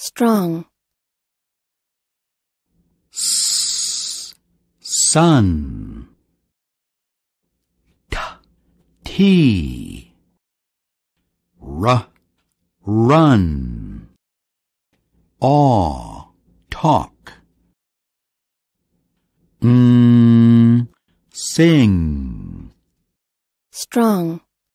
strong. S sun. T tea. R run. Aw talk. M. Mm. sing. Strong.